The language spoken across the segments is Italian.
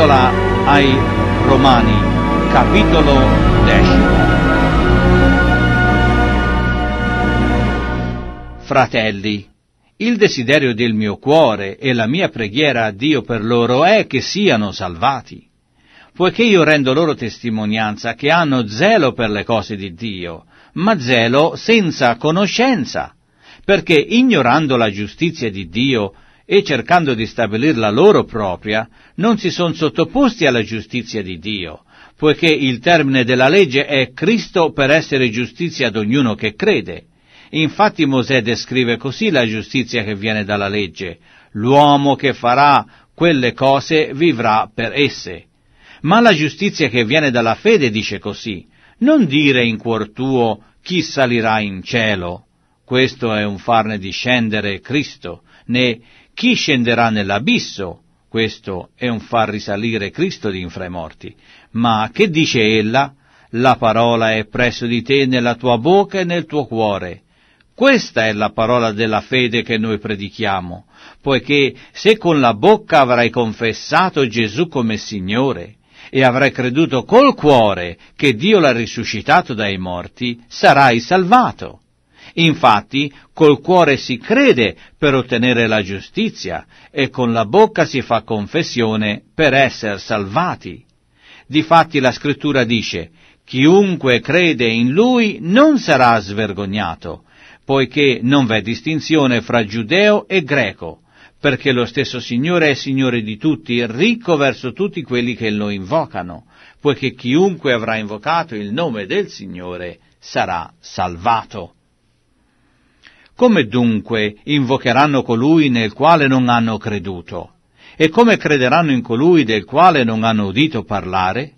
Epistola ai Romani, capitolo 10. Fratelli, il desiderio del mio cuore e la mia preghiera a Dio per loro è che siano salvati poiché io rendo loro testimonianza che hanno zelo per le cose di Dio, ma zelo senza conoscenza, perché ignorando la giustizia di Dio e cercando di stabilir la loro propria, non si sono sottoposti alla giustizia di Dio, poiché il termine della legge è Cristo per essere giustizia ad ognuno che crede. Infatti Mosè descrive così la giustizia che viene dalla legge. L'uomo che farà quelle cose vivrà per esse. Ma la giustizia che viene dalla fede dice così. Non dire in cuor tuo chi salirà in cielo. Questo è un farne discendere Cristo, né chi scenderà nell'abisso? Questo è un far risalire Cristo di infra i morti. Ma che dice ella? La parola è presso di te nella tua bocca e nel tuo cuore. Questa è la parola della fede che noi predichiamo, poiché se con la bocca avrai confessato Gesù come Signore e avrai creduto col cuore che Dio l'ha risuscitato dai morti, sarai salvato. Infatti col cuore si crede per ottenere la giustizia e con la bocca si fa confessione per essere salvati. Difatti la scrittura dice, chiunque crede in lui non sarà svergognato, poiché non v'è distinzione fra giudeo e greco, perché lo stesso Signore è Signore di tutti, ricco verso tutti quelli che lo invocano, poiché chiunque avrà invocato il nome del Signore sarà salvato. Come dunque invocheranno colui nel quale non hanno creduto? E come crederanno in colui del quale non hanno udito parlare?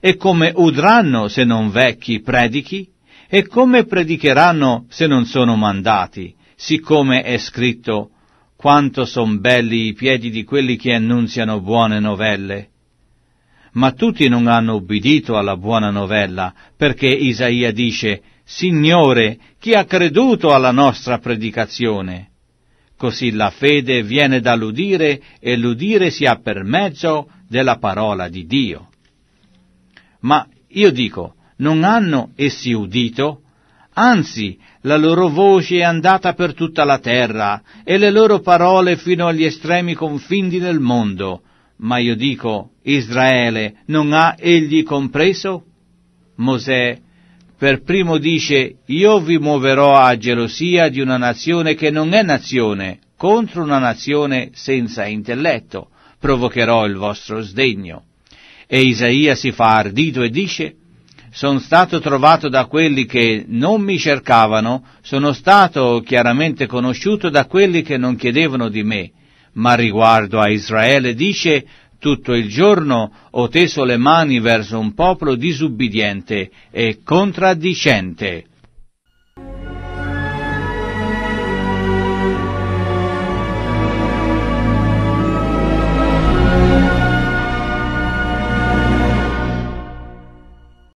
E come udranno se non vecchi predichi? E come predicheranno se non sono mandati? Siccome è scritto, quanto son belli i piedi di quelli che annunziano buone novelle. Ma tutti non hanno ubbidito alla buona novella, perché Isaia dice, Signore, chi ha creduto alla nostra predicazione? Così la fede viene dall'udire e l'udire sia per mezzo della parola di Dio. Ma io dico, non hanno essi udito? Anzi, la loro voce è andata per tutta la terra e le loro parole fino agli estremi confini del mondo. Ma io dico, Israele non ha egli compreso? Mosè per primo dice, io vi muoverò a gelosia di una nazione che non è nazione, contro una nazione senza intelletto, provocherò il vostro sdegno. E Isaia si fa ardito e dice, sono stato trovato da quelli che non mi cercavano, sono stato chiaramente conosciuto da quelli che non chiedevano di me. Ma riguardo a Israele dice, tutto il giorno ho teso le mani verso un popolo disubbidiente e contraddicente.